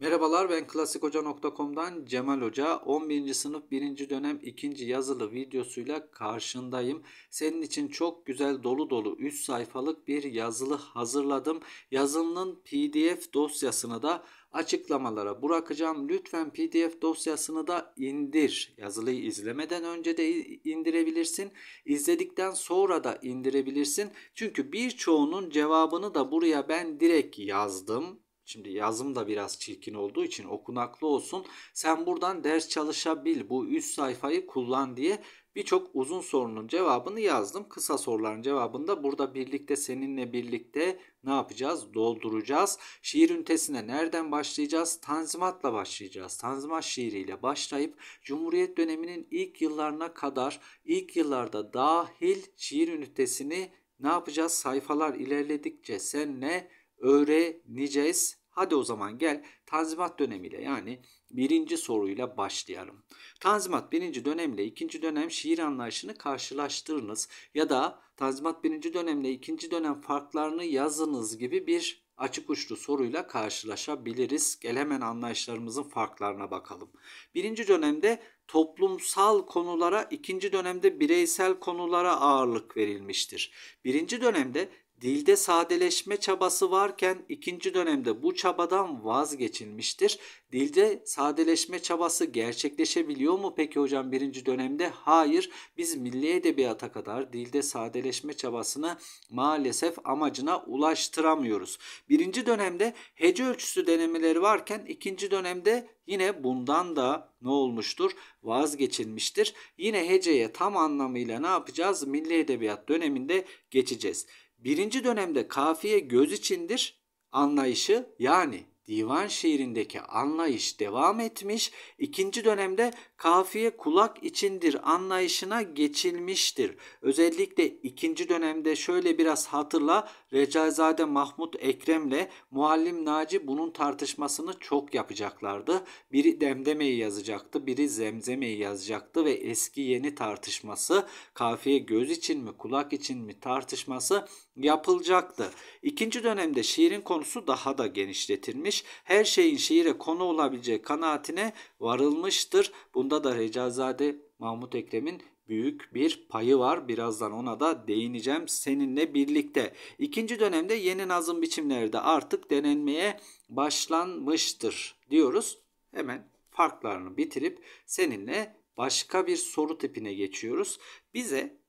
Merhabalar ben klasikhoca.com'dan Cemal Hoca. 11. sınıf 1. dönem 2. yazılı videosuyla karşındayım. Senin için çok güzel dolu dolu 3 sayfalık bir yazılı hazırladım. Yazılının PDF dosyasını da açıklamalara bırakacağım. Lütfen PDF dosyasını da indir. Yazılıyı izlemeden önce de indirebilirsin. İzledikten sonra da indirebilirsin. Çünkü birçoğunun cevabını da buraya ben direkt yazdım Şimdi yazım da biraz çirkin olduğu için okunaklı olsun. Sen buradan ders çalışabil, bu üst sayfayı kullan diye birçok uzun sorunun cevabını yazdım. Kısa soruların cevabını da burada birlikte seninle birlikte ne yapacağız? Dolduracağız. Şiir ünitesine nereden başlayacağız? Tanzimatla başlayacağız. Tanzimat şiiriyle başlayıp Cumhuriyet döneminin ilk yıllarına kadar ilk yıllarda dahil şiir ünitesini ne yapacağız? Sayfalar ilerledikçe senle öğreneceğiz Hadi o zaman gel Tanzimat dönemiyle yani birinci soruyla başlayalım. Tanzimat birinci dönemle ikinci dönem şiir anlayışını karşılaştırınız ya da Tanzimat birinci dönemle ikinci dönem farklarını yazınız gibi bir açık uçlu soruyla karşılaşabiliriz. Gel hemen anlayışlarımızın farklarına bakalım. Birinci dönemde toplumsal konulara, ikinci dönemde bireysel konulara ağırlık verilmiştir. Birinci dönemde Dilde sadeleşme çabası varken ikinci dönemde bu çabadan vazgeçilmiştir. Dilde sadeleşme çabası gerçekleşebiliyor mu peki hocam birinci dönemde? Hayır biz milli edebiyata kadar dilde sadeleşme çabasını maalesef amacına ulaştıramıyoruz. Birinci dönemde hece ölçüsü denemeleri varken ikinci dönemde yine bundan da ne olmuştur? Vazgeçilmiştir. Yine heceye tam anlamıyla ne yapacağız? Milli edebiyat döneminde geçeceğiz. Birinci dönemde kafiye göz içindir anlayışı yani divan şiirindeki anlayış devam etmiş. İkinci dönemde kafiye kulak içindir anlayışına geçilmiştir. Özellikle ikinci dönemde şöyle biraz hatırla Recaizade Mahmut Ekrem'le Muallim Naci bunun tartışmasını çok yapacaklardı. Biri Demdeme'yi yazacaktı, biri Zemzeme'yi yazacaktı ve eski yeni tartışması kafiye göz için mi kulak için mi tartışması yapılacaktı. İkinci dönemde şiirin konusu daha da genişletilmiş, her şeyin şiire konu olabileceği kanaatine varılmıştır. Bunda da Recazade Mahmut Ekrem'in büyük bir payı var. Birazdan ona da değineceğim seninle birlikte. İkinci dönemde yeni nazım biçimleri de artık denenmeye başlanmıştır diyoruz. Hemen farklarını bitirip seninle başka bir soru tipine geçiyoruz. Bize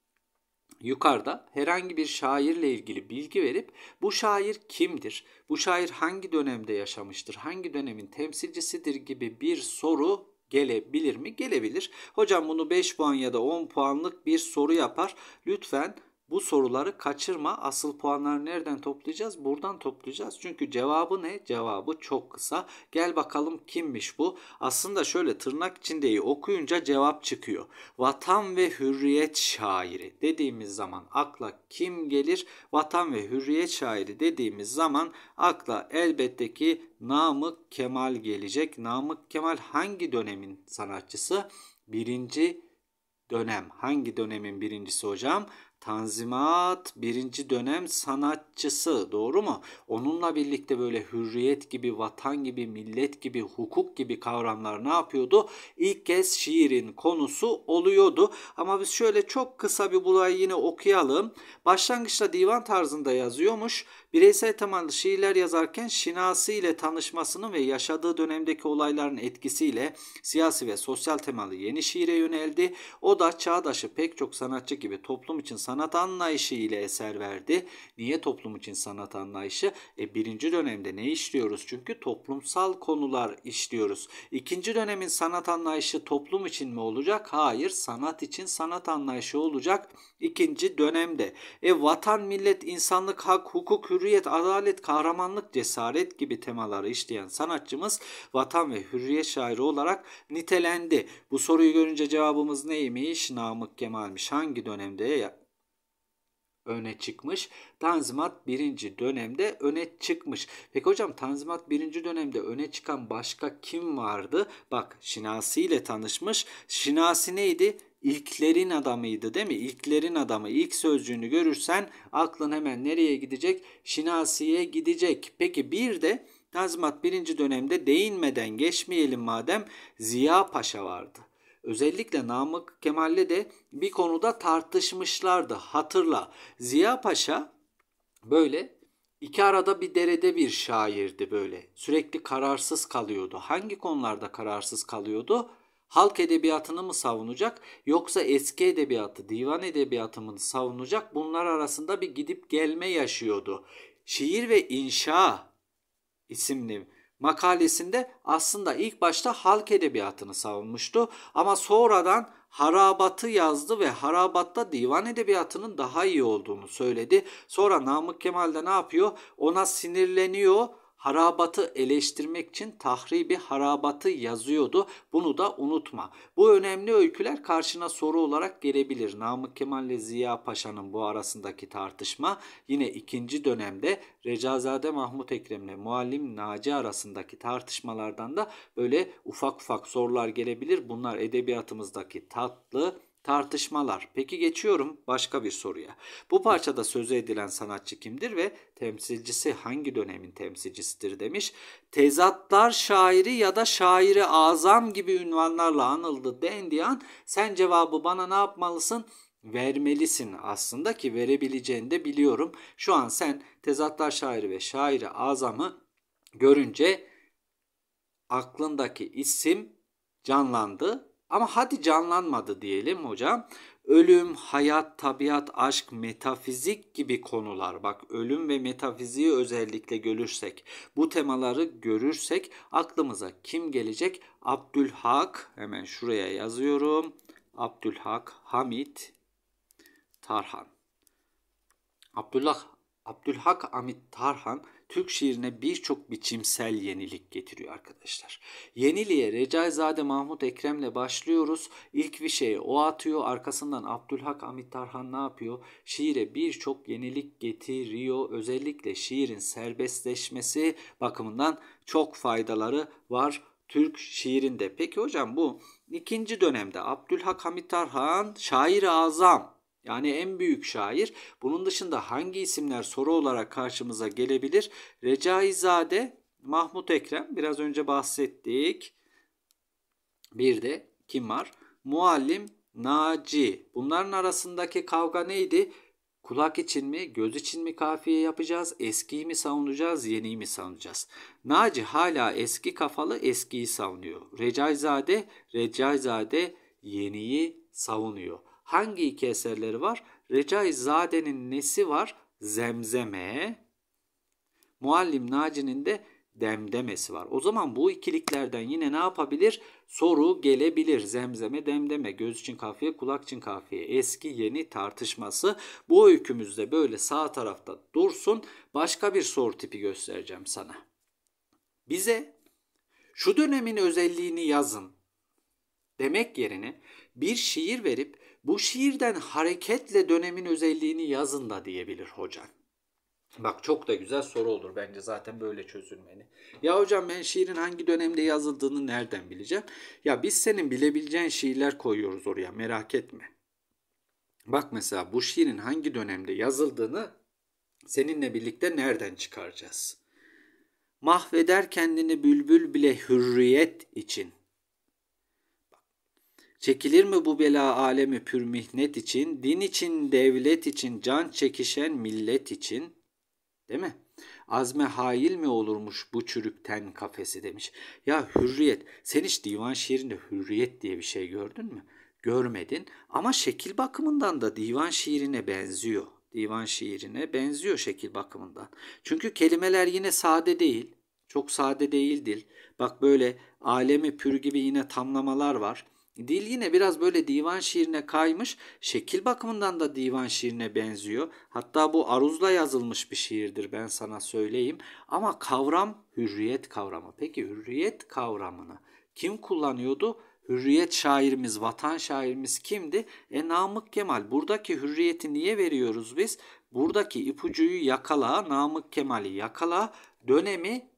Yukarıda herhangi bir şairle ilgili bilgi verip bu şair kimdir, bu şair hangi dönemde yaşamıştır, hangi dönemin temsilcisidir gibi bir soru gelebilir mi? Gelebilir. Hocam bunu 5 puan ya da 10 puanlık bir soru yapar. Lütfen bu soruları kaçırma. Asıl puanları nereden toplayacağız? Buradan toplayacağız. Çünkü cevabı ne? Cevabı çok kısa. Gel bakalım kimmiş bu? Aslında şöyle tırnak içindeyi okuyunca cevap çıkıyor. Vatan ve hürriyet şairi dediğimiz zaman akla kim gelir? Vatan ve hürriyet şairi dediğimiz zaman akla elbette ki Namık Kemal gelecek. Namık Kemal hangi dönemin sanatçısı? Birinci dönem. Hangi dönemin birincisi hocam? Tanzimat birinci dönem sanatçısı doğru mu? Onunla birlikte böyle hürriyet gibi, vatan gibi, millet gibi, hukuk gibi kavramlar ne yapıyordu? İlk kez şiirin konusu oluyordu. Ama biz şöyle çok kısa bir bulay yine okuyalım. Başlangıçta divan tarzında yazıyormuş. Bireysel temalı şiirler yazarken şinası ile tanışmasının ve yaşadığı dönemdeki olayların etkisiyle siyasi ve sosyal temalı yeni şiire yöneldi. O da çağdaşı pek çok sanatçı gibi toplum için sanat anlayışı ile eser verdi. Niye toplum için sanat anlayışı? E, birinci dönemde ne işliyoruz? Çünkü toplumsal konular işliyoruz. İkinci dönemin sanat anlayışı toplum için mi olacak? Hayır, sanat için sanat anlayışı olacak ikinci dönemde. E vatan, millet, insanlık, hak, hukuk, hür hürriyet, adalet, kahramanlık, cesaret gibi temaları işleyen sanatçımız vatan ve hürriyet şairi olarak nitelendi. Bu soruyu görünce cevabımız neymiş? Namık Kemal'miş. Hangi dönemde öne çıkmış. Tanzimat birinci dönemde öne çıkmış. Peki hocam Tanzimat birinci dönemde öne çıkan başka kim vardı? Bak Şinasi ile tanışmış. Şinasi neydi? İlklerin adamıydı değil mi? İlklerin adamı. İlk sözcüğünü görürsen aklın hemen nereye gidecek? Şinasi'ye gidecek. Peki bir de Nazmat birinci dönemde değinmeden geçmeyelim madem Ziya Paşa vardı. Özellikle Namık Kemal'le de bir konuda tartışmışlardı. Hatırla Ziya Paşa böyle iki arada bir derede bir şairdi böyle. Sürekli kararsız kalıyordu. Hangi konularda kararsız kalıyordu? halk edebiyatını mı savunacak yoksa eski edebiyatı, divan edebiyatı mı savunacak? Bunlar arasında bir gidip gelme yaşıyordu. Şiir ve İnşa isimli makalesinde aslında ilk başta halk edebiyatını savunmuştu ama sonradan Harabat'ı yazdı ve Harabat'ta divan edebiyatının daha iyi olduğunu söyledi. Sonra Namık Kemal de ne yapıyor? Ona sinirleniyor harabatı eleştirmek için tahribi harabatı yazıyordu. Bunu da unutma. Bu önemli öyküler karşına soru olarak gelebilir. Namık Kemal ile Ziya Paşa'nın bu arasındaki tartışma yine ikinci dönemde Recazade Mahmut Ekrem ile Muallim Naci arasındaki tartışmalardan da böyle ufak ufak sorular gelebilir. Bunlar edebiyatımızdaki tatlı tartışmalar. Peki geçiyorum başka bir soruya. Bu parçada sözü edilen sanatçı kimdir ve temsilcisi hangi dönemin temsilcisidir demiş. Tezatlar şairi ya da şairi azam gibi ünvanlarla anıldı dendiği an sen cevabı bana ne yapmalısın? vermelisin aslında ki verebileceğini de biliyorum. Şu an sen tezatlar şairi ve şairi azamı görünce aklındaki isim canlandı ama hadi canlanmadı diyelim hocam. Ölüm, hayat, tabiat, aşk, metafizik gibi konular. Bak ölüm ve metafiziği özellikle görürsek, bu temaları görürsek aklımıza kim gelecek? Abdülhak, hemen şuraya yazıyorum. Abdülhak Hamit Tarhan. Abdullah Abdülhak Hamit Tarhan Türk şiirine birçok biçimsel yenilik getiriyor arkadaşlar. Yeniliğe Recaizade Mahmut Ekrem'le başlıyoruz. İlk bir vişeye o atıyor. Arkasından Abdülhak Hamit Tarhan ne yapıyor? Şiire birçok yenilik getiriyor. Özellikle şiirin serbestleşmesi bakımından çok faydaları var Türk şiirinde. Peki hocam bu ikinci dönemde Abdülhak Hamit Tarhan şair azam yani en büyük şair. Bunun dışında hangi isimler soru olarak karşımıza gelebilir? Recaizade, Mahmut Ekrem biraz önce bahsettik. Bir de kim var? Muallim Naci. Bunların arasındaki kavga neydi? Kulak için mi, göz için mi kafiye yapacağız? Eskiyi mi savunacağız, yeniyi mi savunacağız? Naci hala eski kafalı eskiyi savunuyor. Recaizade, Recaizade yeniyi savunuyor hangi iki eserleri var? Recai Zade'nin nesi var? Zemzeme. Muallim Naci'nin de demdemesi var. O zaman bu ikiliklerden yine ne yapabilir? Soru gelebilir. Zemzeme, demdeme, göz için kafiye, kulak için kafiye. Eski yeni tartışması. Bu öykümüzde böyle sağ tarafta dursun. Başka bir soru tipi göstereceğim sana. Bize şu dönemin özelliğini yazın demek yerine bir şiir verip bu şiirden hareketle dönemin özelliğini yazın da diyebilir hocam. Bak çok da güzel soru olur bence zaten böyle çözülmeli. Ya hocam ben şiirin hangi dönemde yazıldığını nereden bileceğim? Ya biz senin bilebileceğin şiirler koyuyoruz oraya merak etme. Bak mesela bu şiirin hangi dönemde yazıldığını seninle birlikte nereden çıkaracağız? Mahveder kendini bülbül bile hürriyet için. Çekilir mi bu bela alemi pür mihnet için, din için, devlet için, can çekişen millet için? Değil mi? Azme hail mi olurmuş bu çürükten kafesi demiş. Ya hürriyet, sen hiç divan şiirinde hürriyet diye bir şey gördün mü? Görmedin ama şekil bakımından da divan şiirine benziyor. Divan şiirine benziyor şekil bakımından. Çünkü kelimeler yine sade değil. Çok sade değildir. Bak böyle alemi pür gibi yine tamlamalar var. Dil yine biraz böyle divan şiirine kaymış, şekil bakımından da divan şiirine benziyor. Hatta bu aruzla yazılmış bir şiirdir ben sana söyleyeyim. Ama kavram hürriyet kavramı. Peki hürriyet kavramını kim kullanıyordu? Hürriyet şairimiz, vatan şairimiz kimdi? E Namık Kemal. Buradaki hürriyeti niye veriyoruz biz? Buradaki ipucuyu yakala, Namık Kemal'i yakala, dönemi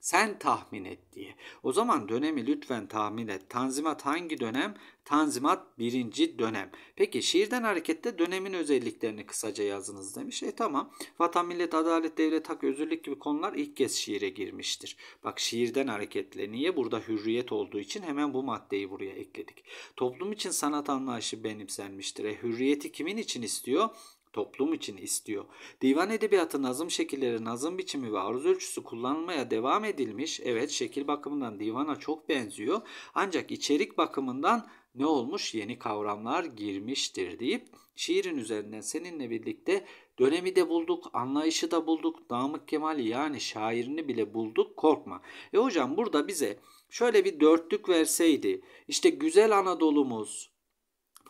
sen tahmin et diye. O zaman dönemi lütfen tahmin et. Tanzimat hangi dönem? Tanzimat birinci dönem. Peki şiirden harekette dönemin özelliklerini kısaca yazınız demiş. E tamam. Vatan, millet, adalet, devlet, hak, özgürlük gibi konular ilk kez şiire girmiştir. Bak şiirden hareketle niye? Burada hürriyet olduğu için hemen bu maddeyi buraya ekledik. Toplum için sanat anlayışı benimsenmiştir. E hürriyeti kimin için istiyor? toplum için istiyor. Divan edebiyatı nazım şekilleri, nazım biçimi ve aruz ölçüsü kullanılmaya devam edilmiş. Evet şekil bakımından divana çok benziyor. Ancak içerik bakımından ne olmuş yeni kavramlar girmiştir deyip şiirin üzerinden seninle birlikte dönemi de bulduk, anlayışı da bulduk, Namık Kemal yani şairini bile bulduk korkma. E hocam burada bize şöyle bir dörtlük verseydi işte güzel Anadolu'muz,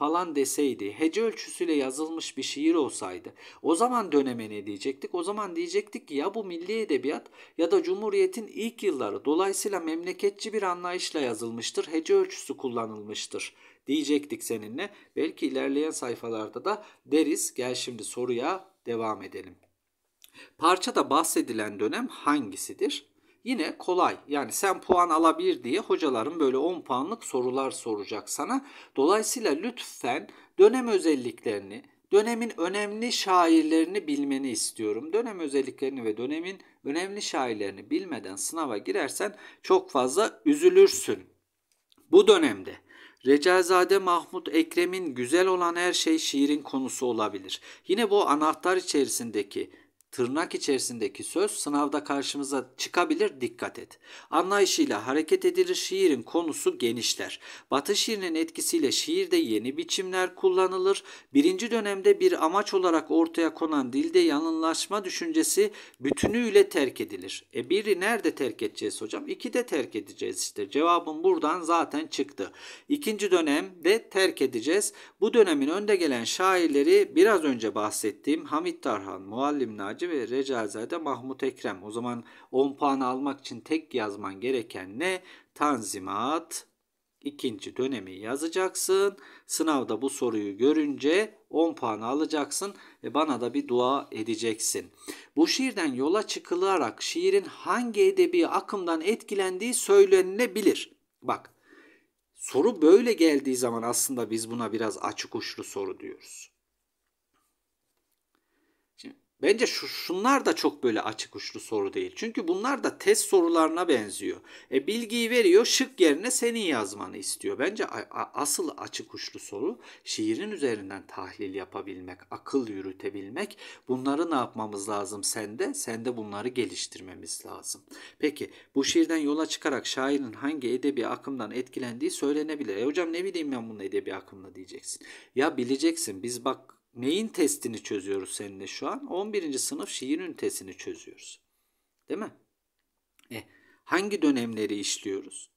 falan deseydi, hece ölçüsüyle yazılmış bir şiir olsaydı o zaman döneme ne diyecektik? O zaman diyecektik ki ya bu milli edebiyat ya da Cumhuriyet'in ilk yılları dolayısıyla memleketçi bir anlayışla yazılmıştır, hece ölçüsü kullanılmıştır diyecektik seninle. Belki ilerleyen sayfalarda da deriz. Gel şimdi soruya devam edelim. Parçada bahsedilen dönem hangisidir? Yine kolay yani sen puan alabilir diye hocaların böyle 10 puanlık sorular soracak sana. Dolayısıyla lütfen dönem özelliklerini, dönemin önemli şairlerini bilmeni istiyorum. Dönem özelliklerini ve dönemin önemli şairlerini bilmeden sınava girersen çok fazla üzülürsün. Bu dönemde Recaizade Mahmut Ekrem'in güzel olan her şey şiirin konusu olabilir. Yine bu anahtar içerisindeki Tırnak içerisindeki söz sınavda karşımıza çıkabilir dikkat et. Anlayışıyla hareket edilir şiirin konusu genişler. Batı şiirinin etkisiyle şiirde yeni biçimler kullanılır. Birinci dönemde bir amaç olarak ortaya konan dilde yanınlaşma düşüncesi bütünüyle terk edilir. E biri nerede terk edeceğiz hocam? İki de terk edeceğiz işte. Cevabım buradan zaten çıktı. İkinci dönemde terk edeceğiz. Bu dönemin önde gelen şairleri biraz önce bahsettiğim Hamit Tarhan, Muallim Naci Naci ve Recazade Mahmut Ekrem. O zaman 10 puan almak için tek yazman gereken ne? Tanzimat ikinci dönemi yazacaksın. Sınavda bu soruyu görünce 10 puan alacaksın ve bana da bir dua edeceksin. Bu şiirden yola çıkılarak şiirin hangi edebi akımdan etkilendiği söylenilebilir. Bak soru böyle geldiği zaman aslında biz buna biraz açık uçlu soru diyoruz. Bence şu, şunlar da çok böyle açık uçlu soru değil. Çünkü bunlar da test sorularına benziyor. E, bilgiyi veriyor şık yerine senin yazmanı istiyor. Bence a, a, asıl açık uçlu soru şiirin üzerinden tahlil yapabilmek, akıl yürütebilmek. Bunları ne yapmamız lazım sende? Sende bunları geliştirmemiz lazım. Peki bu şiirden yola çıkarak şairin hangi edebi akımdan etkilendiği söylenebilir. E hocam ne bileyim ben bunun edebi akımla diyeceksin. Ya bileceksin biz bak neyin testini çözüyoruz seninle şu an? 11. sınıf şiir ünitesini çözüyoruz. Değil mi? E, hangi dönemleri işliyoruz?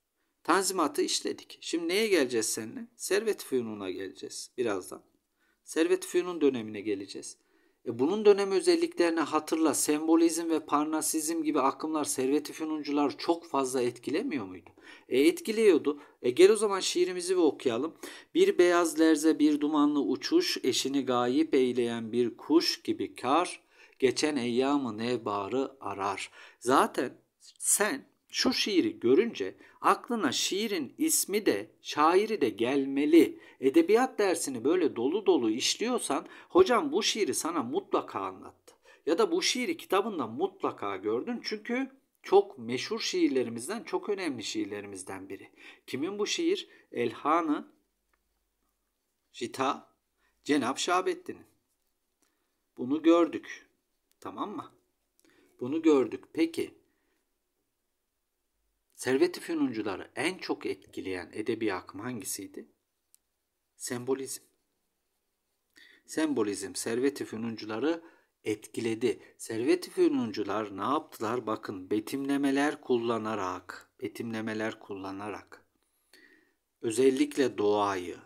Tanzimatı işledik. Şimdi neye geleceğiz seninle? Servet Fünun'a geleceğiz birazdan. Servet Fünun dönemine geleceğiz. E bunun dönem özelliklerini hatırla sembolizm ve parnasizm gibi akımlar servet-i fünuncular çok fazla etkilemiyor muydu? E etkiliyordu. E gel o zaman şiirimizi bir okuyalım. Bir beyaz lerze bir dumanlı uçuş eşini gayip eyleyen bir kuş gibi kar geçen eyyamı nebarı arar. Zaten sen şu şiiri görünce aklına şiirin ismi de şairi de gelmeli. Edebiyat dersini böyle dolu dolu işliyorsan hocam bu şiiri sana mutlaka anlattı. Ya da bu şiiri kitabında mutlaka gördün çünkü çok meşhur şiirlerimizden, çok önemli şiirlerimizden biri. Kimin bu şiir? Elhanı Cita, Cenab Şahabettin'in. Bunu gördük. Tamam mı? Bunu gördük. Peki Servet-i Fünuncuları en çok etkileyen edebi akım hangisiydi? Sembolizm. Sembolizm Servet-i Fünuncuları etkiledi. Servet-i Fünuncular ne yaptılar? Bakın betimlemeler kullanarak, betimlemeler kullanarak özellikle doğayı,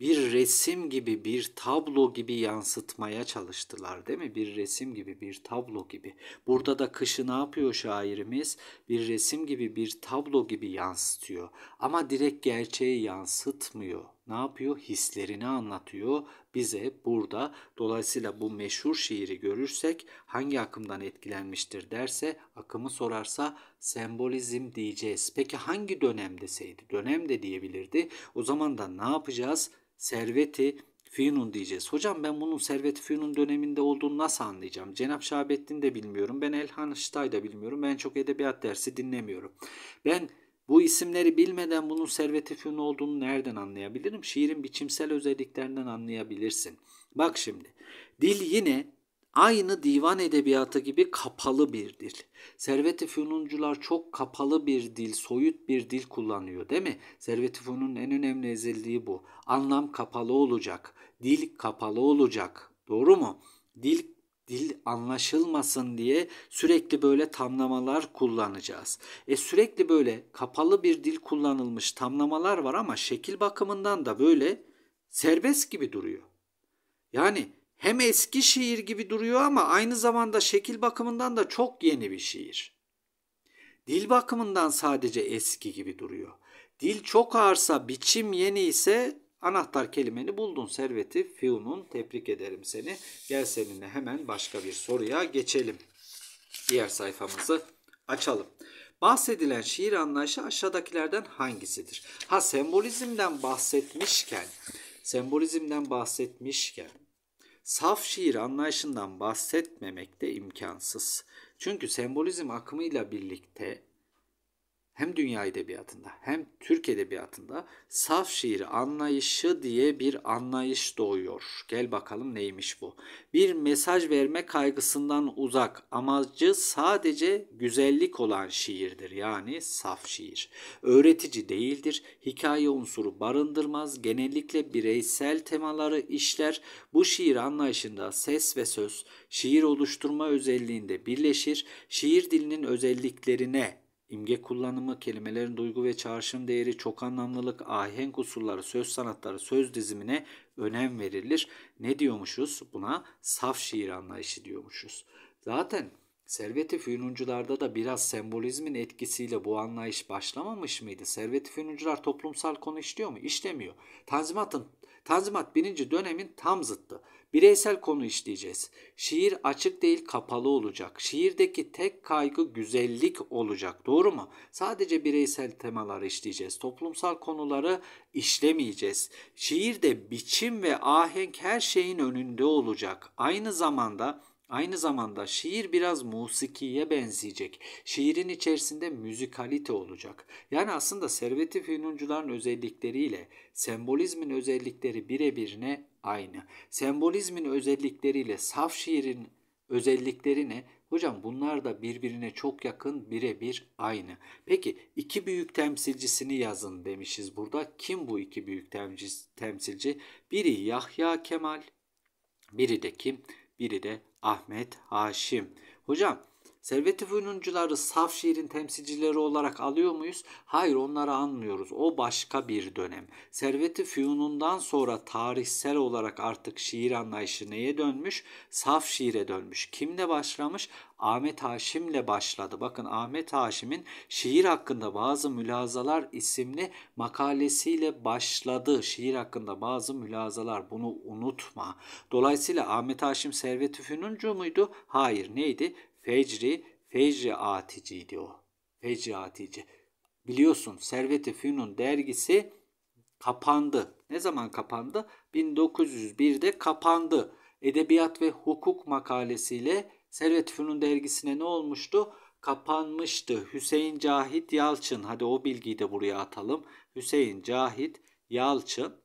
bir resim gibi, bir tablo gibi yansıtmaya çalıştılar değil mi? Bir resim gibi, bir tablo gibi. Burada da kışı ne yapıyor şairimiz? Bir resim gibi, bir tablo gibi yansıtıyor. Ama direkt gerçeği yansıtmıyor ne yapıyor? Hislerini anlatıyor bize burada. Dolayısıyla bu meşhur şiiri görürsek hangi akımdan etkilenmiştir derse akımı sorarsa sembolizm diyeceğiz. Peki hangi dönemdeseydi? Dönem de diyebilirdi. O zaman da ne yapacağız? Serveti Fiyunun diyeceğiz. Hocam ben bunun Servet Fiyunun döneminde olduğunu nasıl anlayacağım? Cenap Şahabettin de bilmiyorum. Ben Elhan Iştay da bilmiyorum. Ben çok edebiyat dersi dinlemiyorum. Ben bu isimleri bilmeden bunun serveti fünun olduğunu nereden anlayabilirim? Şiirin biçimsel özelliklerinden anlayabilirsin. Bak şimdi. Dil yine aynı divan edebiyatı gibi kapalı bir dil. Servet-i Fünuncular çok kapalı bir dil, soyut bir dil kullanıyor değil mi? Servet-i Fünun'un en önemli özelliği bu. Anlam kapalı olacak, dil kapalı olacak. Doğru mu? Dil dil anlaşılmasın diye sürekli böyle tamlamalar kullanacağız. E sürekli böyle kapalı bir dil kullanılmış tamlamalar var ama şekil bakımından da böyle serbest gibi duruyor. Yani hem eski şiir gibi duruyor ama aynı zamanda şekil bakımından da çok yeni bir şiir. Dil bakımından sadece eski gibi duruyor. Dil çok ağırsa, biçim yeni ise Anahtar kelimeni buldun serveti Fiun'un tebrik ederim seni. Gel seninle hemen başka bir soruya geçelim. Diğer sayfamızı açalım. Bahsedilen şiir anlayışı aşağıdakilerden hangisidir? Ha sembolizmden bahsetmişken, sembolizmden bahsetmişken saf şiir anlayışından bahsetmemek de imkansız. Çünkü sembolizm akımıyla birlikte hem dünya edebiyatında hem Türk edebiyatında saf şiir anlayışı diye bir anlayış doğuyor. Gel bakalım neymiş bu. Bir mesaj verme kaygısından uzak, amacı sadece güzellik olan şiirdir. Yani saf şiir. Öğretici değildir, hikaye unsuru barındırmaz, genellikle bireysel temaları işler. Bu şiir anlayışında ses ve söz şiir oluşturma özelliğinde birleşir, şiir dilinin özelliklerine imge kullanımı, kelimelerin duygu ve çağrışım değeri, çok anlamlılık, ahenk usulları, söz sanatları, söz dizimine önem verilir. Ne diyormuşuz? Buna saf şiir anlayışı diyormuşuz. Zaten Servet-i Fünuncularda da biraz sembolizmin etkisiyle bu anlayış başlamamış mıydı? Servet-i Fünuncular toplumsal konu işliyor mu? İşlemiyor. Tanzimat'ın Tanzimat birinci dönemin tam zıttı. Bireysel konu işleyeceğiz. Şiir açık değil kapalı olacak. Şiirdeki tek kaygı güzellik olacak. Doğru mu? Sadece bireysel temalar işleyeceğiz. Toplumsal konuları işlemeyeceğiz. Şiirde biçim ve ahenk her şeyin önünde olacak. Aynı zamanda Aynı zamanda şiir biraz musikiye benzeyecek. Şiirin içerisinde müzikalite olacak. Yani aslında Servet-i Fünuncuların özellikleriyle sembolizmin özellikleri birebirine aynı. Sembolizmin özellikleriyle saf şiirin özelliklerine hocam bunlar da birbirine çok yakın birebir aynı. Peki iki büyük temsilcisini yazın demişiz burada. Kim bu iki büyük temsilci? Biri Yahya Kemal, biri de kim? Biri de Ahmet Haşim. Hocam Servet-i Fünuncuları saf şiirin temsilcileri olarak alıyor muyuz? Hayır onları anlıyoruz. O başka bir dönem. Servet-i Fünun'dan sonra tarihsel olarak artık şiir anlayışı neye dönmüş? Saf şiire dönmüş. Kimle başlamış? Ahmet Haşim'le başladı. Bakın Ahmet Haşim'in şiir hakkında bazı mülazalar isimli makalesiyle başladı. Şiir hakkında bazı mülazalar bunu unutma. Dolayısıyla Ahmet Haşim Servet-i Fünuncu muydu? Hayır neydi? fecri fecri aticiydi o. Fecri atici. Biliyorsun Servet-i Fünun dergisi kapandı. Ne zaman kapandı? 1901'de kapandı. Edebiyat ve hukuk makalesiyle Servet-i Fünun dergisine ne olmuştu? Kapanmıştı. Hüseyin Cahit Yalçın. Hadi o bilgiyi de buraya atalım. Hüseyin Cahit Yalçın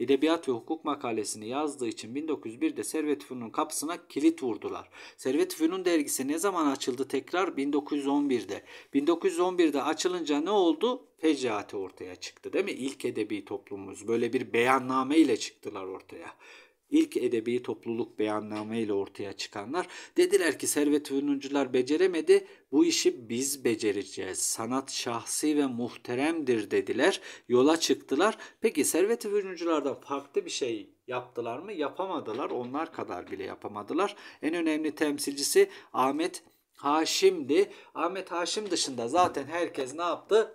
Edebiyat ve Hukuk makalesini yazdığı için 1901'de Servet Fünun'un kapısına kilit vurdular. Servet Fünun dergisi ne zaman açıldı tekrar? 1911'de. 1911'de açılınca ne oldu? Fecaati ortaya çıktı değil mi? İlk edebi toplumumuz böyle bir beyanname ile çıktılar ortaya. İlk edebi topluluk beyanname ile ortaya çıkanlar dediler ki Servet Fünuncular beceremedi bu işi biz becereceğiz. Sanat şahsi ve muhteremdir dediler. Yola çıktılar. Peki Servet Fünunculardan farklı bir şey yaptılar mı? Yapamadılar. Onlar kadar bile yapamadılar. En önemli temsilcisi Ahmet Haşim'di. Ahmet Haşim dışında zaten herkes ne yaptı?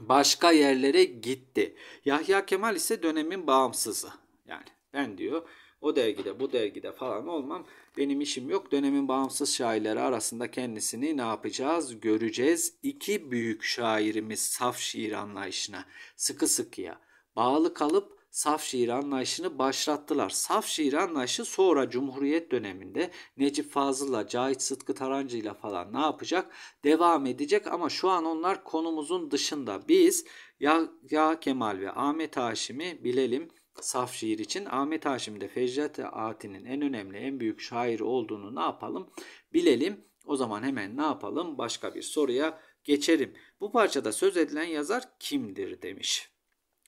Başka yerlere gitti. Yahya Kemal ise dönemin bağımsızı. Yani ben diyor o dergide bu dergide falan olmam benim işim yok. Dönemin bağımsız şairleri arasında kendisini ne yapacağız göreceğiz. İki büyük şairimiz saf şiir anlayışına sıkı sıkıya bağlı kalıp saf şiir anlayışını başlattılar. Saf şiir anlayışı sonra Cumhuriyet döneminde Necip Fazıl'la, Cahit Sıtkı Tarancı'yla falan ne yapacak? Devam edecek ama şu an onlar konumuzun dışında. Biz ya, ya Kemal ve Ahmet Haşim'i bilelim saf şiir için Ahmet Haşim de Fecrat Ati'nin en önemli en büyük şairi olduğunu ne yapalım bilelim. O zaman hemen ne yapalım başka bir soruya geçelim. Bu parçada söz edilen yazar kimdir demiş.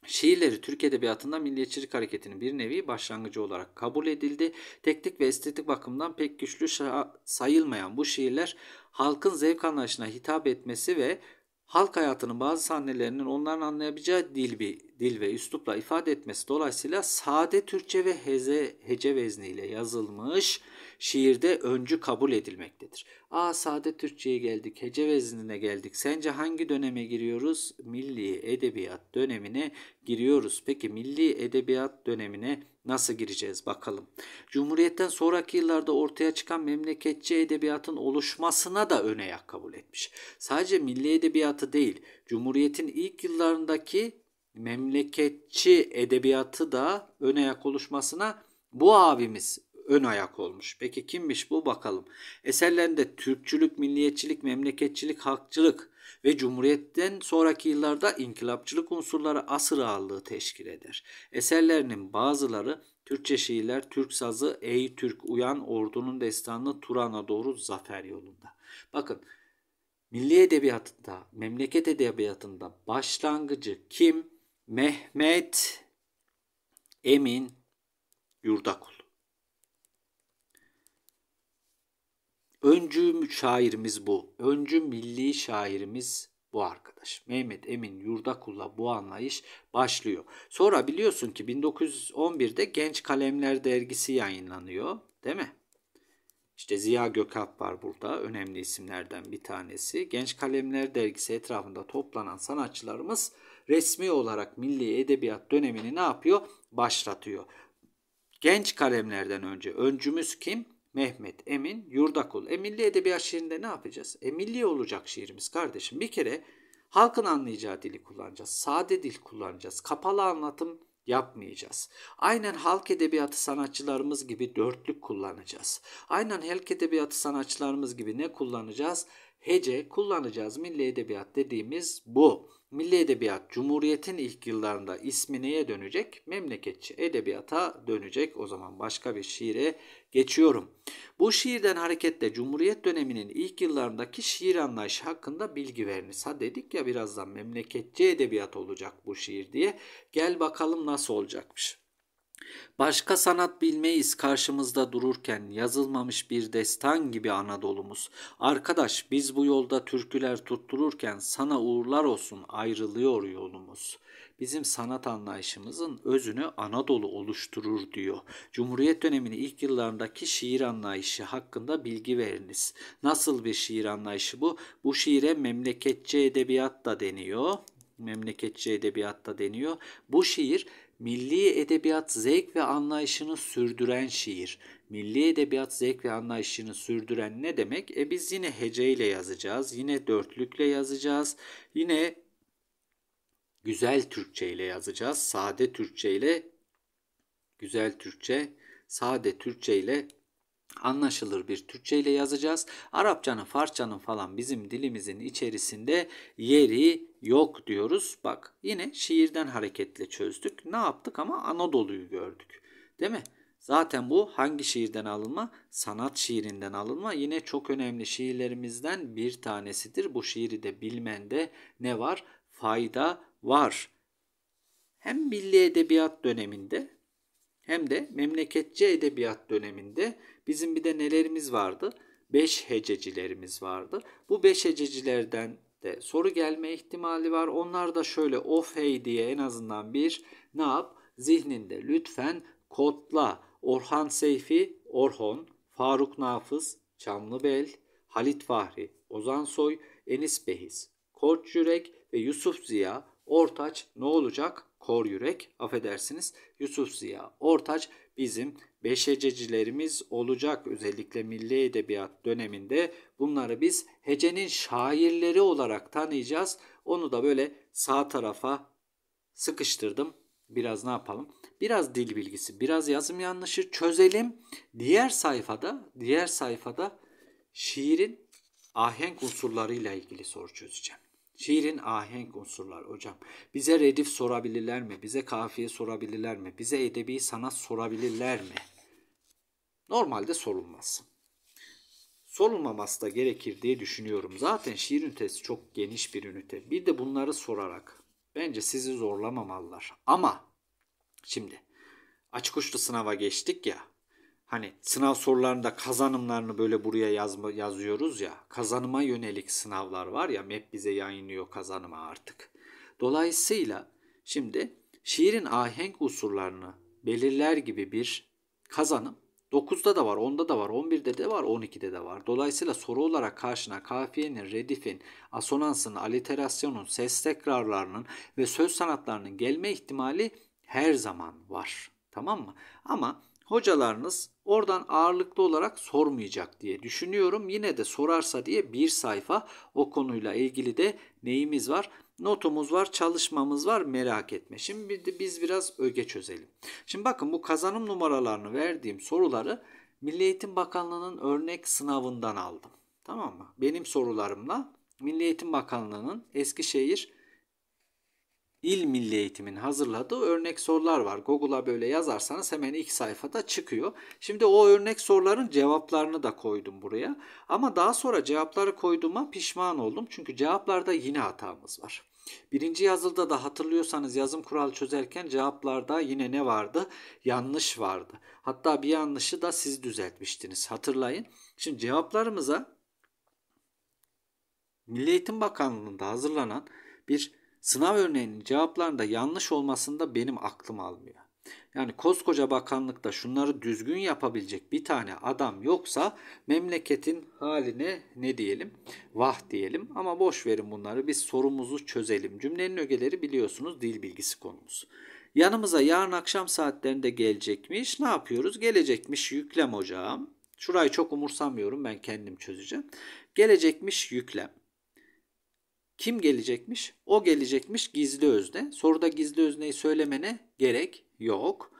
Şiirleri Türk Edebiyatı'nda milliyetçilik hareketinin bir nevi başlangıcı olarak kabul edildi. Teknik ve estetik bakımdan pek güçlü sayılmayan bu şiirler halkın zevk anlayışına hitap etmesi ve halk hayatının bazı sahnelerinin onların anlayabileceği dil bir dil ve üslupla ifade etmesi dolayısıyla sade Türkçe ve heze, hece vezniyle yazılmış şiirde öncü kabul edilmektedir. Aa sade Türkçe'ye geldik, hece veznine geldik. Sence hangi döneme giriyoruz? Milli edebiyat dönemine giriyoruz. Peki milli edebiyat dönemine nasıl gireceğiz bakalım. Cumhuriyetten sonraki yıllarda ortaya çıkan memleketçi edebiyatın oluşmasına da öne yak kabul etmiş. Sadece milli edebiyatı değil, Cumhuriyet'in ilk yıllarındaki memleketçi edebiyatı da ön ayak oluşmasına bu abimiz ön ayak olmuş. Peki kimmiş bu bakalım. Eserlerinde Türkçülük, milliyetçilik, memleketçilik, halkçılık ve Cumhuriyet'ten sonraki yıllarda inkılapçılık unsurları asır ağırlığı teşkil eder. Eserlerinin bazıları Türkçe şiirler, Türk sazı, Ey Türk uyan, ordunun destanı Turan'a doğru zafer yolunda. Bakın milli edebiyatında, memleket edebiyatında başlangıcı kim? Mehmet Emin Yurdakul Öncü şairimiz bu. Öncü milli şairimiz bu arkadaş. Mehmet Emin Yurdakul'la bu anlayış başlıyor. Sonra biliyorsun ki 1911'de Genç Kalemler dergisi yayınlanıyor. Değil mi? İşte Ziya Gökalp var burada. Önemli isimlerden bir tanesi. Genç Kalemler dergisi etrafında toplanan sanatçılarımız resmi olarak milli edebiyat dönemini ne yapıyor? Başlatıyor. Genç kalemlerden önce öncümüz kim? Mehmet Emin Yurdakul. E milli edebiyat şiirinde ne yapacağız? E milli olacak şiirimiz kardeşim. Bir kere halkın anlayacağı dili kullanacağız. Sade dil kullanacağız. Kapalı anlatım yapmayacağız. Aynen halk edebiyatı sanatçılarımız gibi dörtlük kullanacağız. Aynen halk edebiyatı sanatçılarımız gibi ne kullanacağız? Hece kullanacağız. Milli edebiyat dediğimiz bu. Milli edebiyat Cumhuriyet'in ilk yıllarında ismi neye dönecek? Memleketçi edebiyata dönecek. O zaman başka bir şiire geçiyorum. Bu şiirden hareketle Cumhuriyet döneminin ilk yıllarındaki şiir anlayışı hakkında bilgi veriniz. Ha dedik ya birazdan memleketçi edebiyat olacak bu şiir diye. Gel bakalım nasıl olacakmış. Başka sanat bilmeyiz karşımızda dururken yazılmamış bir destan gibi Anadolu'muz. Arkadaş biz bu yolda türküler tuttururken sana uğurlar olsun ayrılıyor yolumuz. Bizim sanat anlayışımızın özünü Anadolu oluşturur diyor. Cumhuriyet döneminin ilk yıllarındaki şiir anlayışı hakkında bilgi veriniz. Nasıl bir şiir anlayışı bu? Bu şiire memleketçi edebiyat da deniyor memleketçi da deniyor. Bu şiir Milli edebiyat zevk ve anlayışını sürdüren şiir. Milli edebiyat zevk ve anlayışını sürdüren ne demek? E biz yine heceyle yazacağız, yine dörtlükle yazacağız, yine güzel Türkçe ile yazacağız, sade Türkçe ile güzel Türkçe, sade Türkçe ile anlaşılır bir Türkçe ile yazacağız. Arapçanın, Farsçanın falan bizim dilimizin içerisinde yeri yok diyoruz. Bak yine şiirden hareketle çözdük. Ne yaptık ama Anadolu'yu gördük. Değil mi? Zaten bu hangi şiirden alınma? Sanat şiirinden alınma. Yine çok önemli şiirlerimizden bir tanesidir. Bu şiiri de bilmende ne var? Fayda var. Hem milli edebiyat döneminde hem de memleketçi edebiyat döneminde Bizim bir de nelerimiz vardı? beş hececilerimiz vardı. Bu beş hececilerden de soru gelme ihtimali var. Onlar da şöyle of hey diye en azından bir ne yap? Zihninde lütfen kodla. Orhan Seyfi, Orhon, Faruk Nafız, Çamlıbel, Halit Fahri, Ozan Soy, Enis Behiz, Koç Yürek ve Yusuf Ziya, Ortaç ne olacak? Kor Yürek, affedersiniz Yusuf Ziya, Ortaç bizim beşhececilerimiz olacak. Özellikle milli edebiyat döneminde bunları biz hecenin şairleri olarak tanıyacağız. Onu da böyle sağ tarafa sıkıştırdım. Biraz ne yapalım? Biraz dil bilgisi, biraz yazım yanlışı çözelim. Diğer sayfada, diğer sayfada şiirin ahenk unsurlarıyla ilgili soru çözeceğim. Şiirin ahenk unsurlar hocam. Bize redif sorabilirler mi? Bize kafiye sorabilirler mi? Bize edebi sanat sorabilirler mi? Normalde sorulmaz. Sorulmaması da gerekir diye düşünüyorum. Zaten şiir ünitesi çok geniş bir ünite. Bir de bunları sorarak bence sizi zorlamamalılar. Ama şimdi açık uçlu sınava geçtik ya. Hani sınav sorularında kazanımlarını böyle buraya yazma, yazıyoruz ya. Kazanıma yönelik sınavlar var ya MEP bize yayınlıyor kazanıma artık. Dolayısıyla şimdi şiirin ahenk usullarını belirler gibi bir kazanım 9'da da var, 10'da da var, 11'de de var, 12'de de var. Dolayısıyla soru olarak karşına kafiyenin, redifin, asonansın, aliterasyonun, ses tekrarlarının ve söz sanatlarının gelme ihtimali her zaman var. Tamam mı? Ama hocalarınız Oradan ağırlıklı olarak sormayacak diye düşünüyorum. Yine de sorarsa diye bir sayfa o konuyla ilgili de neyimiz var? Notumuz var, çalışmamız var merak etme. Şimdi biz biraz öge çözelim. Şimdi bakın bu kazanım numaralarını verdiğim soruları Milli Eğitim Bakanlığı'nın örnek sınavından aldım. Tamam mı? Benim sorularımla Milli Eğitim Bakanlığı'nın Eskişehir İl Milli Eğitim'in hazırladığı örnek sorular var. Google'a böyle yazarsanız hemen ilk sayfada çıkıyor. Şimdi o örnek soruların cevaplarını da koydum buraya. Ama daha sonra cevapları koyduğuma pişman oldum. Çünkü cevaplarda yine hatamız var. Birinci yazılıda da hatırlıyorsanız yazım kuralı çözerken cevaplarda yine ne vardı? Yanlış vardı. Hatta bir yanlışı da siz düzeltmiştiniz. Hatırlayın. Şimdi cevaplarımıza Milli Eğitim Bakanlığı'nda hazırlanan bir Sınav örneğinin cevaplarında yanlış olmasında benim aklım almıyor. Yani koskoca bakanlıkta şunları düzgün yapabilecek bir tane adam yoksa memleketin haline ne diyelim? Vah diyelim ama boş verin bunları biz sorumuzu çözelim. Cümlenin ögeleri biliyorsunuz dil bilgisi konumuz. Yanımıza yarın akşam saatlerinde gelecekmiş. Ne yapıyoruz? Gelecekmiş yüklem hocam. Şurayı çok umursamıyorum ben kendim çözeceğim. Gelecekmiş yüklem. Kim gelecekmiş? O gelecekmiş gizli özne. Soruda gizli özneyi söylemene gerek yok.